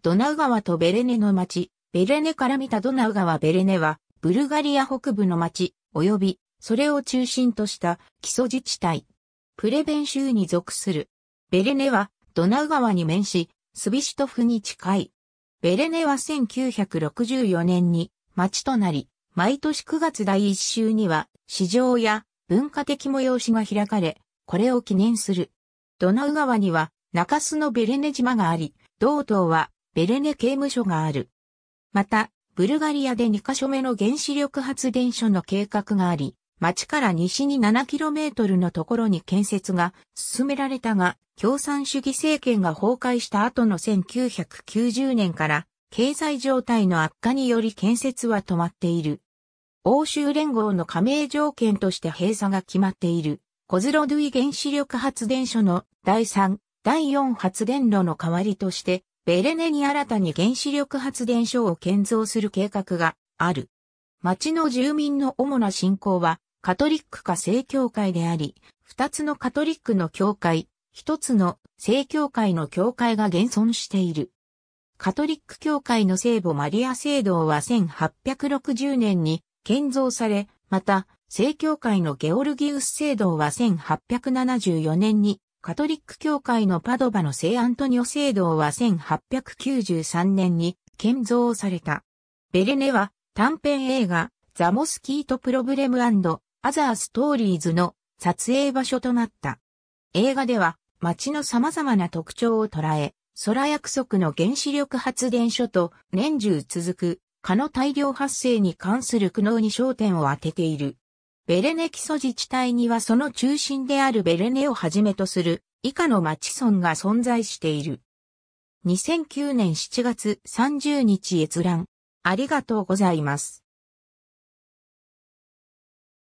ドナウ川とベレネの町、ベレネから見たドナウ川ベレネは、ブルガリア北部の町、及び、それを中心とした基礎自治体、プレベン州に属する。ベレネは、ドナウ川に面し、スビシトフに近い。ベレネは1964年に町となり、毎年9月第1週には市場や文化的催しが開かれ、これを記念する。ドナウ川には中州のベレネ島があり、同島はベレネ刑務所がある。また、ブルガリアで2カ所目の原子力発電所の計画があり、町から西に 7km のところに建設が進められたが、共産主義政権が崩壊した後の1990年から経済状態の悪化により建設は止まっている。欧州連合の加盟条件として閉鎖が決まっている。コズロドゥイ原子力発電所の第3、第4発電炉の代わりとしてベレネに新たに原子力発電所を建造する計画がある。町の住民の主な信仰は、カトリックか正教会であり、二つのカトリックの教会、一つの正教会の教会が現存している。カトリック教会の聖母マリア聖堂は1860年に建造され、また、正教会のゲオルギウス聖堂は1874年にカトリック教会のパドバの聖アントニオ聖堂は1893年に建造された。ベレネは短編映画ザ・モスキート・プロブレムアザー・ストーリーズの撮影場所となった。映画では街の様々な特徴を捉え、空約束の原子力発電所と年中続く蚊の大量発生に関する苦悩に焦点を当てている。ベレネ基礎自治体にはその中心であるベレネをはじめとする以下の町村が存在している。2009年7月30日閲覧。ありがとうございます。